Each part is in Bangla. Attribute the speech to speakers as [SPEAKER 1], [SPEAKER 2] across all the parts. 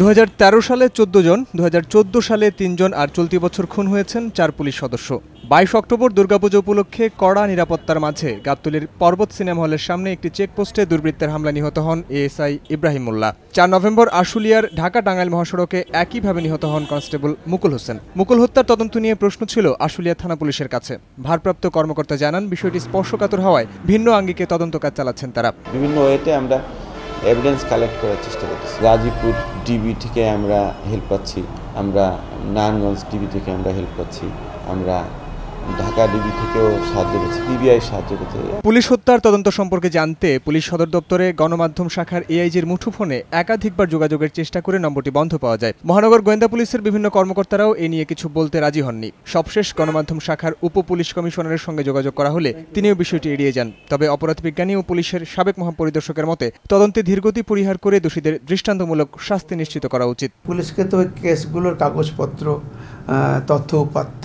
[SPEAKER 1] দু সালে ১৪ জন দু সালে তিনজন আর চলতি বছর খুন হয়েছেন চার পুলিশ সদস্য বাইশ অক্টোবর দুর্গাপুজো উপলক্ষে কড়া নিরাপত্তার মাঝে গাবতলির পর্বত সিনেমা হলের সামনে একটি চেকপোস্টে দুর্বৃত্তের হামলা নিহত হন এএসআই ইব্রাহিম মোল্লা চার নভেম্বর আশুলিয়ার ঢাকা টাঙ্গাইল মহাসড়কে একইভাবে নিহত হন কনস্টেবল মুকুল হোসেন মুকুল হত্যার তদন্ত নিয়ে প্রশ্ন ছিল আশুলিয়া থানা পুলিশের কাছে ভারপ্রাপ্ত কর্মকর্তা জানান বিষয়টি স্পর্শকাতর হওয়ায় ভিন্ন আঙ্গিকে তদন্ত কাজ চালাচ্ছেন তারা বিভিন্ন ওয়েতে আমরা
[SPEAKER 2] এভিডেন্স কালেক্ট করার চেষ্টা করতেছি গাজীপুর ডিবি থেকে আমরা হেল্প পাচ্ছি আমরা নারায়ণগঞ্জ ডিবি থেকে আমরা হেল্প পাচ্ছি আমরা ঢাকা ডিবি থেকেও সাহায্য পেয়েছে বিবিআই সাহায্য পেয়েছে
[SPEAKER 1] পুলিশ হত্যার তদন্ত সম্পর্কে জানতে পুলিশ সদর দপ্তরে গণমাধ্যম শাখার এআইজির মুঠোফোনে একাধিকবার যোগাযোগের চেষ্টা করে নম্বরটি বন্ধ পাওয়া যায় মহানগর গোয়েন্দা পুলিশের বিভিন্ন কর্মকর্তারাও এ নিয়ে কিছু বলতে রাজি হননি সবশেষ গণমাধ্যম শাখার উপ পুলিশ কমিশনারের সঙ্গে যোগাযোগ করা হলে তিনিও বিষয়টি এড়িয়ে যান তবে অপরাধ বিজ্ঞানী ও পুলিশের সাবেক মহাপরিদর্শকের মতে তদন্তে ধীরগতি পরিহার করে দোষীদের দৃষ্টান্তমূলক শাস্তি নিশ্চিত করা উচিত পুলিশকে তো কেসগুলোর কাগজপত্র তথ্য উপাত্ত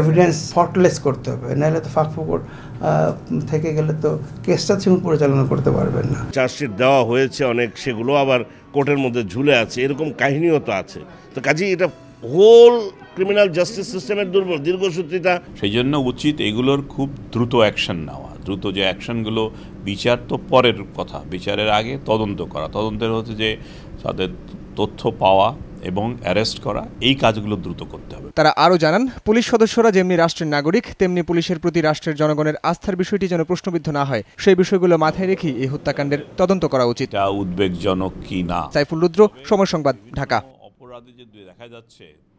[SPEAKER 1] এভিডেন্স ফটলেস করতে হবে নাহলে তো
[SPEAKER 3] ফুকর থেকে গেলে তো কেসটা তিনি পরিচালনা করতে পারবেন না চার্জশিট দেওয়া হয়েছে অনেক সেগুলো আবার কোর্টের মধ্যে ঝুলে আছে এরকম কাহিনীও তো আছে তো কাজেই এটা হোল ক্রিমিনাল জাস্টিস সিস্টেমের দুর্বল দীর্ঘসূত্রিতা
[SPEAKER 4] সেই জন্য উচিত এগুলোর খুব দ্রুত অ্যাকশন নেওয়া দ্রুত যে অ্যাকশনগুলো বিচার তো পরের কথা বিচারের আগে তদন্ত করা তদন্তের হচ্ছে যে তাদের তথ্য পাওয়া এবং অ্যারেস্ট করা এই কাজগুলো দ্রুত করতে হবে
[SPEAKER 1] তারা আরও জানান পুলিশ সদস্যরা যেমনি রাষ্ট্রের নাগরিক তেমনি পুলিশের প্রতি রাষ্ট্রের জনগণের আস্থার বিষয়টি যেন প্রশ্নবিদ্ধ না হয় সেই বিষয়গুলো মাথায় রেখেই এই হত্যাকাণ্ডের তদন্ত করা উচিত উদ্বেগজনক কি না সাইফুল রুদ্র সময় সংবাদ ঢাকা
[SPEAKER 4] অপরাধী যে দেখা যাচ্ছে